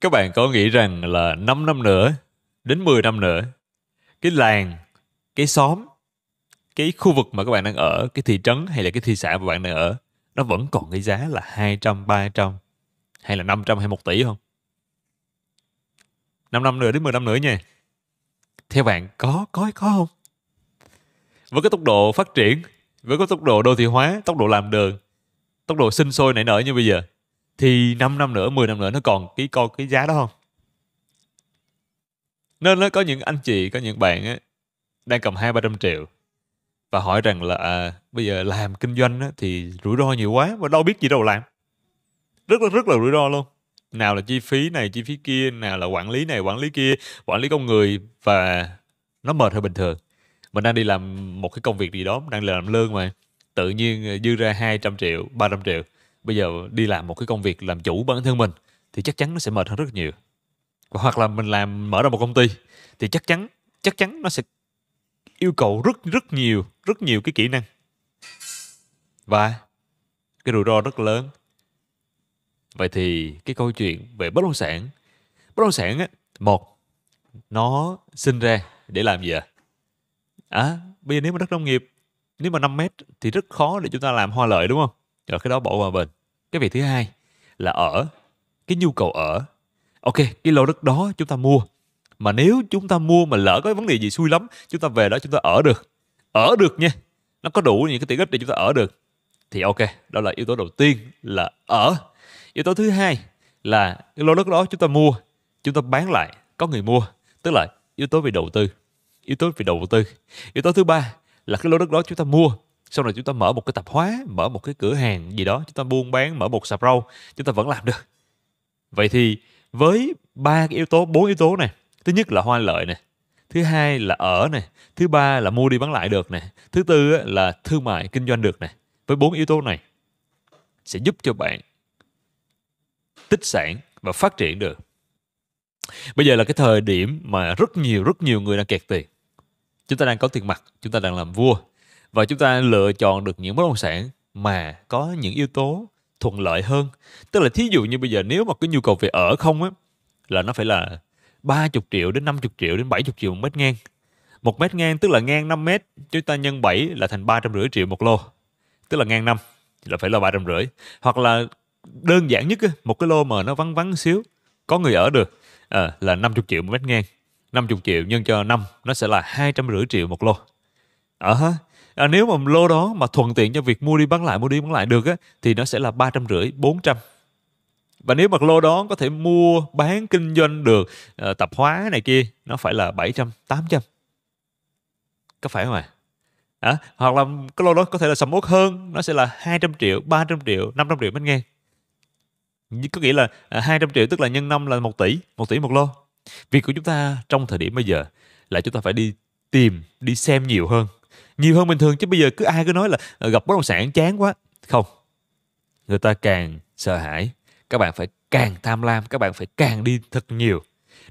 các bạn có nghĩ rằng là 5 năm nữa đến 10 năm nữa cái làng cái xóm cái khu vực mà các bạn đang ở cái thị trấn hay là cái thị xã mà bạn đang ở nó vẫn còn cái giá là 200, 300 hay là 500 hay 1 tỷ không? 5 năm nữa đến 10 năm nữa nha. Theo bạn có có có không? Với cái tốc độ phát triển, với cái tốc độ đô thị hóa, tốc độ làm đường, tốc độ sinh sôi nảy nở như bây giờ, thì 5 năm nữa 10 năm nữa nó còn cái con cái giá đó không nên nó có những anh chị có những bạn ấy, đang cầm hai ba trăm triệu và hỏi rằng là à, bây giờ làm kinh doanh á, thì rủi ro nhiều quá và đâu biết gì đâu làm rất là rất là rủi ro luôn nào là chi phí này chi phí kia nào là quản lý này quản lý kia quản lý con người và nó mệt hơn bình thường mình đang đi làm một cái công việc gì đó đang làm lương mà tự nhiên dư ra 200 triệu 300 triệu bây giờ đi làm một cái công việc làm chủ bản thân mình thì chắc chắn nó sẽ mệt hơn rất nhiều hoặc là mình làm mở ra một công ty thì chắc chắn chắc chắn nó sẽ yêu cầu rất rất nhiều rất nhiều cái kỹ năng và cái rủi ro rất lớn vậy thì cái câu chuyện về bất động sản bất động sản á một nó sinh ra để làm gì à? à bây giờ nếu mà đất nông nghiệp nếu mà 5 mét thì rất khó để chúng ta làm hoa lợi đúng không rồi ờ, cái đó bỏ qua bên cái việc thứ hai là ở cái nhu cầu ở ok cái lô đất đó chúng ta mua mà nếu chúng ta mua mà lỡ có vấn đề gì xui lắm chúng ta về đó chúng ta ở được ở được nha nó có đủ những cái tiện ích để chúng ta ở được thì ok đó là yếu tố đầu tiên là ở yếu tố thứ hai là cái lô đất đó chúng ta mua chúng ta bán lại có người mua tức là yếu tố về đầu tư yếu tố về đầu tư yếu tố thứ ba là cái lô đất đó chúng ta mua xong rồi chúng ta mở một cái tạp hóa mở một cái cửa hàng gì đó chúng ta buôn bán mở một sạp rau chúng ta vẫn làm được vậy thì với ba cái yếu tố bốn yếu tố này thứ nhất là hoa lợi này thứ hai là ở này thứ ba là mua đi bán lại được này thứ tư là thương mại kinh doanh được này với bốn yếu tố này sẽ giúp cho bạn tích sản và phát triển được bây giờ là cái thời điểm mà rất nhiều rất nhiều người đang kẹt tiền chúng ta đang có tiền mặt chúng ta đang làm vua và chúng ta lựa chọn được những bất động sản mà có những yếu tố thuận lợi hơn tức là thí dụ như bây giờ nếu mà cái nhu cầu về ở không á là nó phải là 30 triệu đến 50 triệu đến 70 triệu một mét ngang một mét ngang tức là ngang 5 mét chúng ta nhân 7 là thành 350 triệu một lô tức là ngang năm là phải là 350 hoặc là đơn giản nhất một cái lô mà nó vắng vắng xíu có người ở được à, là 50 triệu một mét ngang 50 triệu nhân cho 5 nó sẽ là 250 triệu một lô ở à, à, nếu mà lô đó mà thuận tiện cho việc mua đi bán lại mua đi bán lại được á, thì nó sẽ là ba trăm rưỡi bốn trăm và nếu mà lô đó có thể mua bán kinh doanh được à, ờ, tập hóa này kia nó phải là bảy trăm tám trăm có phải không ạ à? À, hoặc là cái lô đó có thể là sầm uất hơn nó sẽ là hai trăm triệu ba trăm triệu năm trăm triệu bên nghe có nghĩa là 200 à, triệu tức là nhân năm là 1 tỷ 1 tỷ một lô việc của chúng ta trong thời điểm bây giờ là chúng ta phải đi tìm đi xem nhiều hơn nhiều hơn bình thường chứ bây giờ cứ ai cứ nói là ờ, gặp bất động sản chán quá không người ta càng sợ hãi các bạn phải càng tham lam các bạn phải càng đi thật nhiều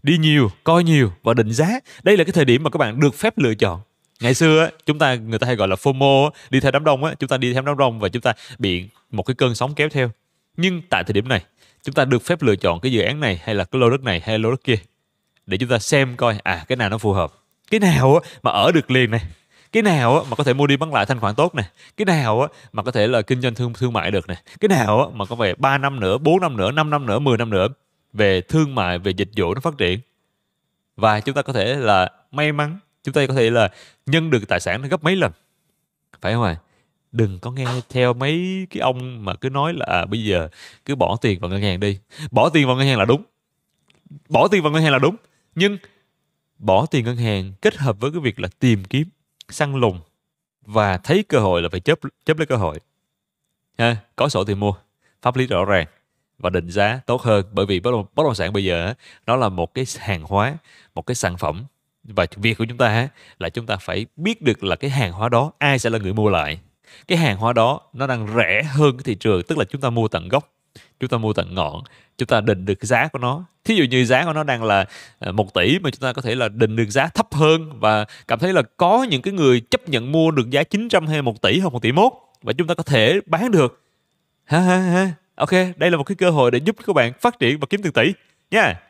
đi nhiều coi nhiều và định giá đây là cái thời điểm mà các bạn được phép lựa chọn ngày xưa chúng ta người ta hay gọi là fomo đi theo đám đông á chúng ta đi theo đám đông và chúng ta bị một cái cơn sóng kéo theo nhưng tại thời điểm này chúng ta được phép lựa chọn cái dự án này hay là cái lô đất này hay lô đất kia để chúng ta xem coi à cái nào nó phù hợp cái nào mà ở được liền này cái nào mà có thể mua đi bán lại thanh khoản tốt này cái nào mà có thể là kinh doanh thương thương mại được này cái nào mà có vẻ 3 năm nữa 4 năm nữa 5 năm nữa 10 năm nữa về thương mại về dịch vụ nó phát triển và chúng ta có thể là may mắn chúng ta có thể là nhân được tài sản nó gấp mấy lần phải không ạ à? đừng có nghe theo mấy cái ông mà cứ nói là à, bây giờ cứ bỏ tiền vào ngân hàng đi bỏ tiền vào ngân hàng là đúng bỏ tiền vào ngân hàng là đúng nhưng bỏ tiền ngân hàng kết hợp với cái việc là tìm kiếm săn lùng và thấy cơ hội là phải chớp chớp lấy cơ hội ha có sổ thì mua pháp lý rõ ràng và định giá tốt hơn bởi vì bất động, bất động sản bây giờ nó là một cái hàng hóa một cái sản phẩm và việc của chúng ta là chúng ta phải biết được là cái hàng hóa đó ai sẽ là người mua lại cái hàng hóa đó nó đang rẻ hơn cái thị trường tức là chúng ta mua tận gốc chúng ta mua tận ngọn chúng ta định được giá của nó thí dụ như giá của nó đang là ờ, một tỷ mà chúng ta có thể là định được giá thấp hơn và cảm thấy là có những cái người chấp nhận mua được giá 900 hay một tỷ hoặc một tỷ mốt và chúng ta có thể bán được ha ha ha ok đây là một cái cơ hội để giúp các bạn phát triển và kiếm tiền tỷ nha yeah.